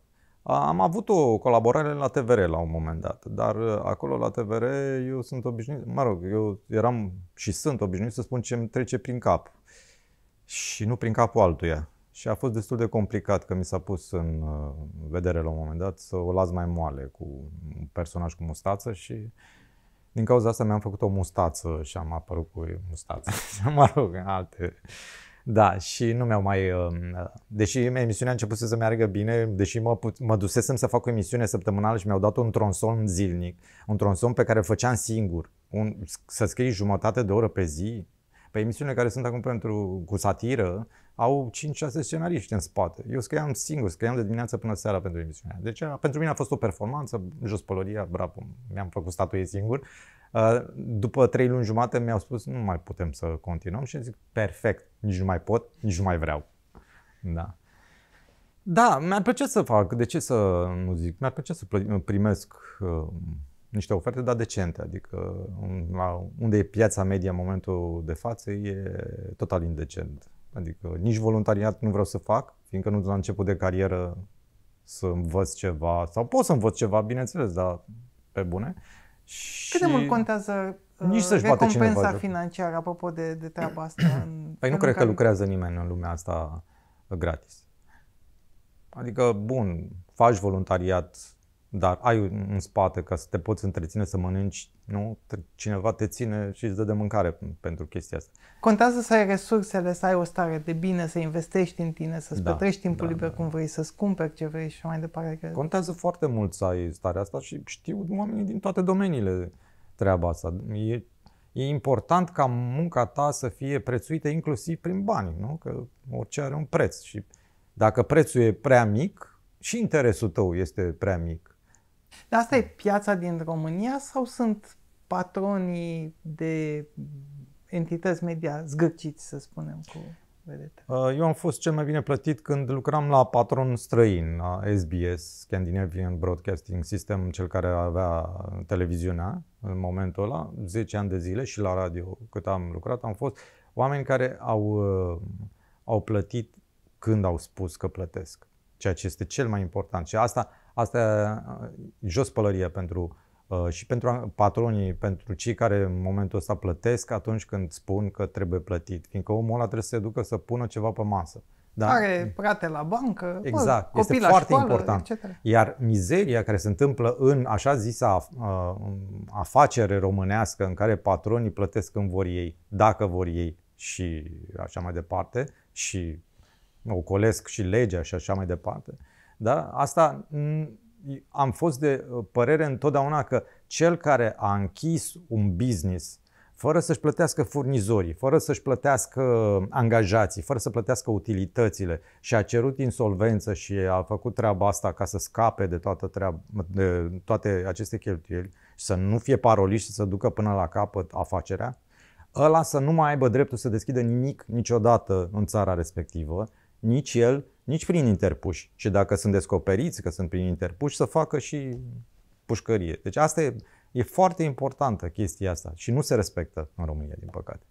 Speaker 2: Am avut o colaborare la TVR la un moment dat, dar uh, acolo la TVR eu sunt obișnuit, mă rog, eu eram și sunt obișnuit să spun ce îmi trece prin cap și nu prin capul altuia. Și a fost destul de complicat că mi s-a pus în uh, vedere la un moment dat să o las mai moale cu un personaj cu mustață și din cauza asta mi-am făcut o mustață și am apărut cu mustață. mă rog, alte da, și nu mi-au mai... Um, ă, deși emisiunea a început să meargă bine, deși mă, mă dusesem să fac o emisiune săptămânală și mi-au dat un tronson zilnic, un tronson pe care îl făceam singur, un, să scrii jumătate de oră pe zi, pe păi emisiunile care sunt acum pentru, cu satiră, au 5-6 scenariști în spate. Eu scriam singur, scriam de dimineață până seara pentru emisiunea. Deci pentru mine a fost o performanță, jos pălăria, bravo, mi-am făcut statuie singur. Ă, după trei luni jumate mi-au spus nu mai putem să continuăm și zic perfect, nici nu mai pot, nici nu mai vreau. Da. Da, mi-ar plăcea să fac, de ce să nu zic, mi-ar plăcea să primesc uh, niște oferte, dar decente, adică unde e piața media în momentul de față e total indecent. Adică nici voluntariat nu vreau să fac, fiindcă nu la început de carieră să învăț ceva, sau pot să învăț ceva, bineînțeles, dar pe bune. Cât și... de mult contează nici să-și bate uh, cineva.
Speaker 1: financiară, apropo de, de treaba asta.
Speaker 2: În păi nu cred că lucrează nimeni în lumea asta uh, gratis. Adică, bun, faci voluntariat, dar ai în spate ca să te poți întreține, să mănânci, nu? Cineva te ține și îți dă de mâncare pentru chestia asta.
Speaker 1: Contează să ai resursele, să ai o stare de bine, să investești în tine, să-ți da, petrești timpul da, liber da, cum da. vrei, să-ți cumperi ce vrei și mai departe.
Speaker 2: Contează foarte mult să ai starea asta și știu oamenii din toate domeniile treaba asta. E, e important ca munca ta să fie prețuită inclusiv prin bani, nu? Că orice are un preț și dacă prețul e prea mic, și interesul tău este prea mic.
Speaker 1: Dar asta e piața din România sau sunt patronii de entități media zgârciți, să spunem, cu vedete?
Speaker 2: Uh, eu am fost cel mai bine plătit când lucram la patron străin, la SBS, Scandinavian Broadcasting System, cel care avea televiziunea în momentul ăla, 10 ani de zile și la radio cât am lucrat, am fost oameni care au, uh, au plătit când au spus că plătesc, ceea ce este cel mai important. Și asta, asta e uh, jos pălărie pentru uh, și pentru patronii, pentru cei care în momentul ăsta plătesc atunci când spun că trebuie plătit. Fiindcă omul ăla trebuie să se ducă să pună ceva pe masă. Da? Are
Speaker 1: prate la bancă, exact. copii este la foarte școală, important. etc. Iar
Speaker 2: mizeria care se întâmplă în așa zisa uh, afacere românească în care patronii plătesc când vor ei, dacă vor ei și așa mai departe și ocolesc și legea și așa mai departe. Da? Asta mm, am fost de părere întotdeauna că cel care a închis un business fără să-și plătească furnizorii, fără să-și plătească angajații, fără să plătească utilitățile și a cerut insolvență și a făcut treaba asta ca să scape de, toată treaba, de toate aceste cheltuieli și să nu fie paroliști și să ducă până la capăt afacerea, ăla să nu mai aibă dreptul să deschidă nimic niciodată în țara respectivă, nici el, nici prin interpuși. Și dacă sunt descoperiți că sunt prin interpuși, să facă și pușcărie. Deci asta e E foarte importantă chestia asta și nu se respectă în România, din păcate.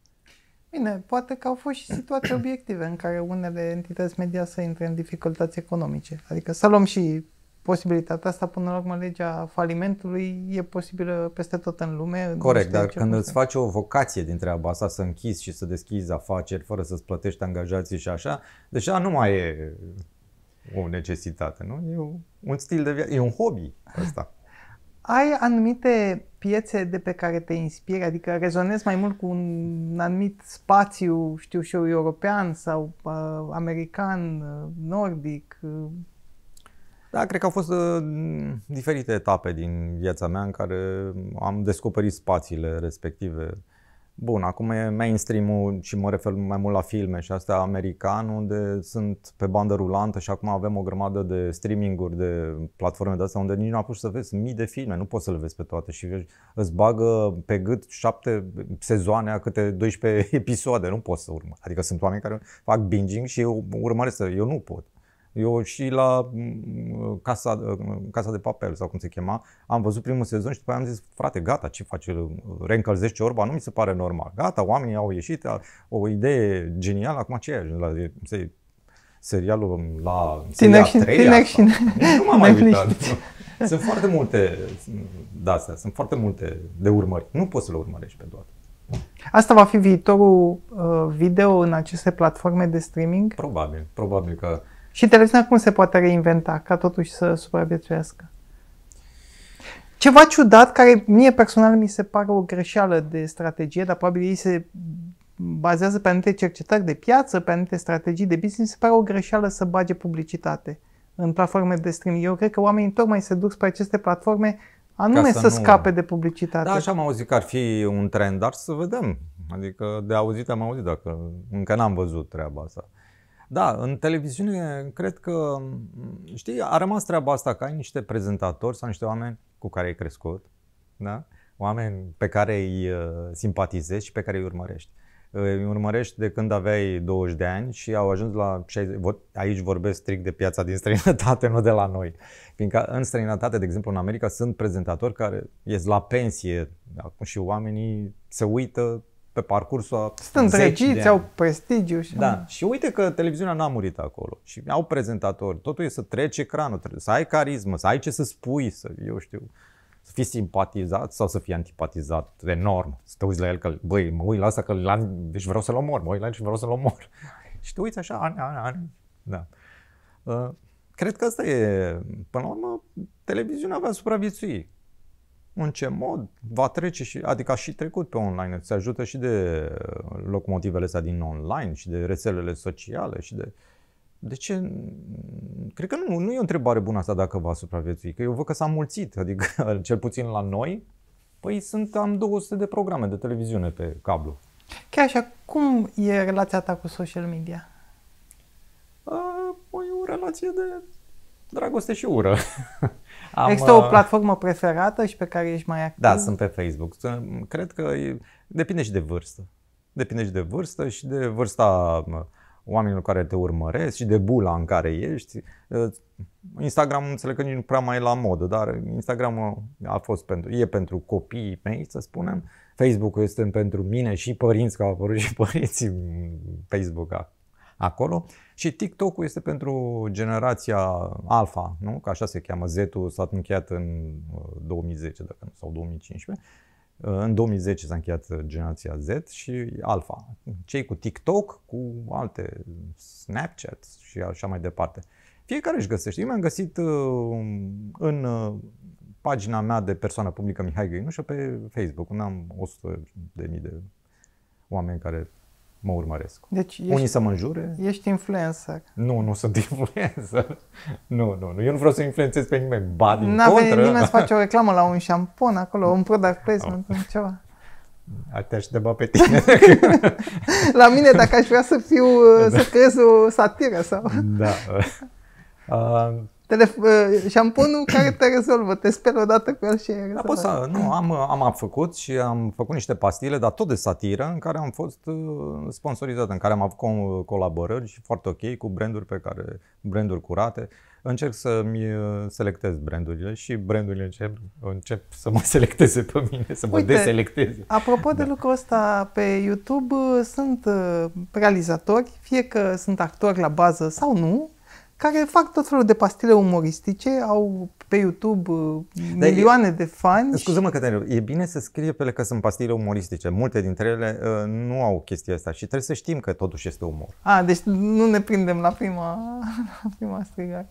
Speaker 1: Bine, poate că au fost și situații obiective în care unele entități media să intre în dificultăți economice. Adică să luăm și posibilitatea asta, până la urmă, legea falimentului e posibilă peste tot în lume. Corect, dar când îți
Speaker 2: face o vocație din treaba asta, să închizi și să deschizi afaceri fără să-ți plătești angajații și așa, deja nu mai e o necesitate, nu? E un stil de viață, e un hobby asta
Speaker 1: ai anumite piețe de pe care te inspiri, adică rezonezi mai mult cu un anumit spațiu, știu și eu, european sau uh, american, uh, nordic?
Speaker 2: Da, cred că au fost uh, diferite etape din viața mea în care am descoperit spațiile respective. Uh, Bun, acum e mainstream-ul și mă refer mai mult la filme și astea american, unde sunt pe bandă rulantă și acum avem o grămadă de streaming-uri, de platforme de astea, unde nici nu apuci să vezi mii de filme, nu poți să le vezi pe toate și îți bagă pe gât șapte sezoane a câte 12 episoade, nu poți să urmă. Adică sunt oameni care fac binging și eu urmăresc, eu nu pot. Eu și la mm, mm, Casa, mm, Casa de Papel sau cum se chema, am văzut primul sezon și după aia am zis, frate, gata, ce faci, reîncălzești orba? nu mi se pare normal. Gata, oamenii au ieșit, o idee genială, acum ce ai La, se, serialul la seria tine, treia? Tine, păi, nu m-am mai uitat. Sunt foarte multe da, astea, sunt foarte multe de urmări. Nu poți să le urmărești pe toate.
Speaker 1: Asta va fi viitorul uh, video în aceste platforme de streaming? Probabil,
Speaker 2: probabil că
Speaker 1: și interesant cum se poate reinventa ca totuși să supraviețuiască. Ceva ciudat care mie personal mi se pare o greșeală de strategie, dar probabil ei se bazează pe anumite cercetări de piață, pe anumite strategii de business, mi se pare o greșeală să bage publicitate în platforme de streaming. Eu cred că oamenii tocmai se duc spre aceste platforme anume Ca să, să nu... scape de publicitate. Da, așa
Speaker 2: am auzit că ar fi un trend, dar să vedem. Adică de auzit am auzit, dacă încă n-am văzut treaba asta. Da, în televiziune cred că, știi, a rămas treaba asta că ai niște prezentatori sau niște oameni cu care ai crescut, da? oameni pe care îi uh, simpatizezi și pe care îi urmărești. Îi urmărești de când aveai 20 de ani și au ajuns la 60, aici vorbesc strict de piața din străinătate, nu de la noi. Fiindcă în străinătate, de exemplu în America, sunt prezentatori care ies la pensie acum și oamenii se uită pe parcursul a Sunt regiți, au prestigiu și... Da. Și uite că televiziunea n-a murit acolo. Și au prezentatori. Totul e să treci ecranul, să ai carismă, să ai ce să spui, să, eu știu, să fii simpatizat sau să fii antipatizat enorm. Să te uiți la el că, băi, mă uit la asta că l-am, deci vreau să-l omor, mă uit la el și vreau să-l omor. și te uiți așa, an, an, an. Da. Uh, cred că asta e, până la urmă, televiziunea va supraviețui în ce mod va trece și, adică a și trecut pe online, se ajută și de uh, locomotivele astea din online și de rețelele sociale și de... De ce? Mm, cred că nu, nu e o întrebare bună asta dacă va supraviețui, că eu văd că s-a mulțit, adică cel puțin la noi, păi sunt, am 200 de programe de televiziune pe cablu.
Speaker 1: Chiar așa, cum e relația ta cu social media?
Speaker 2: A, uh, păi, o relație de dragoste și ură. Am, Există o uh,
Speaker 1: platformă preferată și pe care ești mai activ? Da, sunt
Speaker 2: pe Facebook. Cred că e, depinde și de vârstă. Depinde și de vârstă și de vârsta oamenilor care te urmăresc și de bula în care ești. Uh, Instagram înțeleg că nici nu prea mai e la modă, dar Instagram a fost pentru, e pentru copiii mei, să spunem. Facebook este pentru mine și părinți, că au apărut și părinții Facebook acolo. Și TikTok-ul este pentru generația alfa, nu? că așa se cheamă, Z-ul s-a încheiat în 2010 uh, dacă nu, sau 2015. Uh, în 2010 s-a încheiat generația Z și Alpha. Cei cu TikTok, cu alte Snapchat și așa mai departe. Fiecare își găsește. Eu mi-am găsit uh, în pagina mea de persoană publică Mihai Găinușă pe Facebook, unde am 100.000 de mii de oameni care mă urmăresc. Deci ești, Unii să mă înjure.
Speaker 1: Ești influencer.
Speaker 2: Nu, nu sunt influencer. Nu, nu, nu. Eu nu vreau să influențez pe nimeni. Ba, din N-a contră. venit nimeni să face
Speaker 1: o reclamă la un șampon acolo, un product placement, oh. un ceva.
Speaker 2: A te-aș deba pe tine. la mine, dacă
Speaker 1: aș vrea să fiu, da. să creez o satiră sau... Da. Uh, Telef- ă, șamponul care te rezolvă, te speli odată cu el și e da, poți să,
Speaker 2: nu, am, am făcut și am făcut niște pastile, dar tot de satiră, în care am fost ă, sponsorizat, în care am avut colaborări și foarte ok cu branduri pe care, branduri curate. Încerc să-mi ă, selectez brandurile și brandurile încep, încep să mă selecteze pe mine, să mă deselecteze.
Speaker 1: Apropo da. de lucrul ăsta, pe YouTube sunt realizatori, fie că sunt actori la bază sau nu, care fac tot felul de pastile umoristice, au pe YouTube uh, Dar milioane e, de fani. Scuză-mă,
Speaker 2: Cătălin, e bine să scrie pe ele că sunt pastile umoristice. Multe dintre ele uh, nu au chestia asta și trebuie să știm că totuși este umor.
Speaker 1: A, deci nu ne prindem la prima, la prima strigare.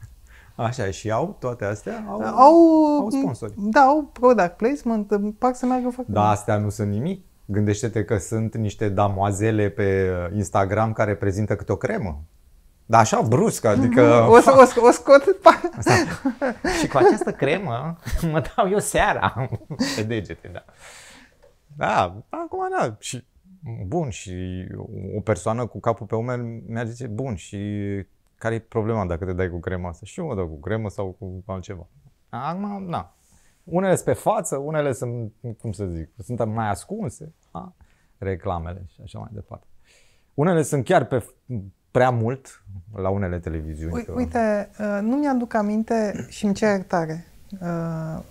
Speaker 2: Așa, și au toate astea? Au, au, au sponsori.
Speaker 1: Da, au product placement, par să meargă foarte Da,
Speaker 2: astea nu sunt nimic. Gândește-te că sunt niște damoazele pe Instagram care prezintă câte o cremă. Dar așa brusc, adică... Mhm. O, o, o, o scot... Asta. Și cu această cremă mă dau eu seara pe degete, da. Da, acum da, și bun și o persoană cu capul pe umeri mi-a zis, bun și care e problema dacă te dai cu crema asta? Și eu mă dau cu cremă sau cu altceva. Acum, da. Unele sunt pe față, unele sunt, cum să zic, sunt mai ascunse, da? reclamele și așa mai departe. Unele sunt chiar pe prea mult la unele televiziuni. U- că...
Speaker 1: Uite, uh, nu mi-aduc aminte și îmi cer tare. Uh,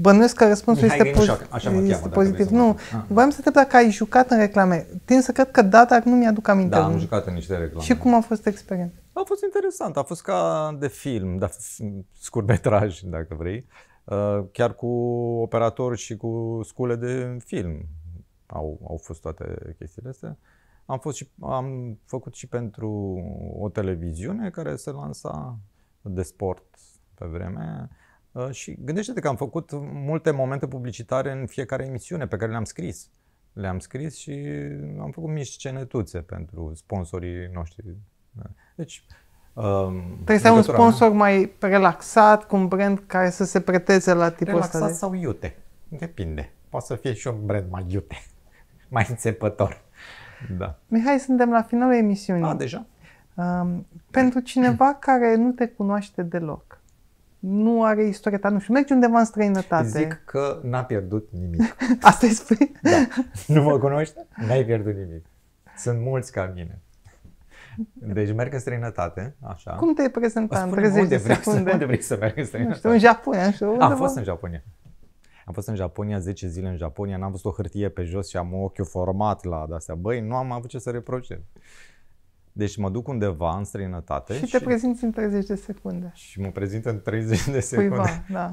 Speaker 1: bănuiesc că răspunsul Mihai este, poz- așa, așa este pozitiv. Nu, ah. voiam să te dacă ai jucat în reclame. Tin să cred că data nu mi-aduc aminte. Da, am jucat în niște reclame. Și cum a fost experiența?
Speaker 2: A fost interesant, a fost ca de film, dar scurtmetraj, dacă vrei. Uh, chiar cu operatori și cu scule de film au, au fost toate chestiile astea. Am, fost și, am făcut și pentru o televiziune care se lansa de sport pe vreme ă, și gândește-te că am făcut multe momente publicitare în fiecare emisiune pe care le-am scris. Le-am scris și am făcut mici scenetuțe pentru sponsorii noștri. Deci, Um, Trebuie să ai un sponsor
Speaker 1: mai relaxat, cu un brand care să se preteze la tipul relaxat ăsta. Relaxat
Speaker 2: de... sau iute. Depinde. Poate să fie și un brand mai iute, mai înțepător. Da.
Speaker 1: Mihai, suntem la finalul emisiunii. A, deja? Um, pentru cineva care nu te cunoaște deloc, nu are istoria ta, nu știu, mergi undeva în străinătate. Zic
Speaker 2: că n-a pierdut nimic.
Speaker 1: Asta îi spui? Da.
Speaker 2: Nu mă cunoști? N-ai pierdut nimic. Sunt mulți ca mine. Deci merg în străinătate, așa. Cum te-ai prezentat în 30 unde de secunde? Unde vrei să merg în străinătate? Nu știu, în Japonia, Așa, Am fost în Japonia. Am fost în Japonia, 10 zile în Japonia, n-am văzut o hârtie pe jos și am ochiul format la astea Băi, nu am avut ce să reprocez. Deci mă duc undeva în străinătate. Și, și te prezinți
Speaker 1: în 30 de secunde.
Speaker 2: Și mă prezint în 30 de secunde. Cuiva,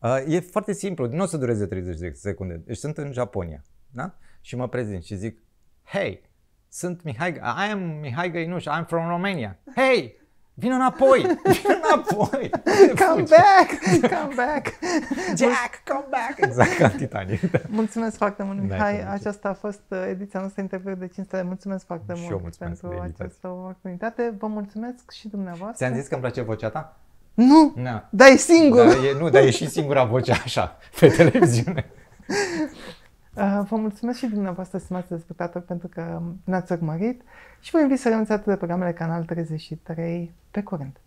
Speaker 2: da. e foarte simplu, nu o să dureze 30 de secunde. Deci sunt în Japonia, da? Și mă prezint și zic, hei, sunt Mihai, I am Mihai Găinuș, I'm from Romania. Hei, vin înapoi! Vin înapoi. Come fugi. back! Come
Speaker 1: back! Jack, come
Speaker 2: back! Exact ca Titanic.
Speaker 1: Mulțumesc foarte mult, Mihai. aceasta a fost uh, ediția noastră interviu de cinste. Mulțumesc foarte și mult mulțumesc pentru această oportunitate. Vă mulțumesc și dumneavoastră. Ți-am zis
Speaker 2: că îmi place vocea ta? Nu, Na. dar e singur. Da, e, nu, dar e și singura voce așa, pe televiziune.
Speaker 1: Uh, vă mulțumesc și dumneavoastră, stimați spectatori, pentru că ne-ați urmărit și vă invit să renunțați de programele Canal 33 pe curând.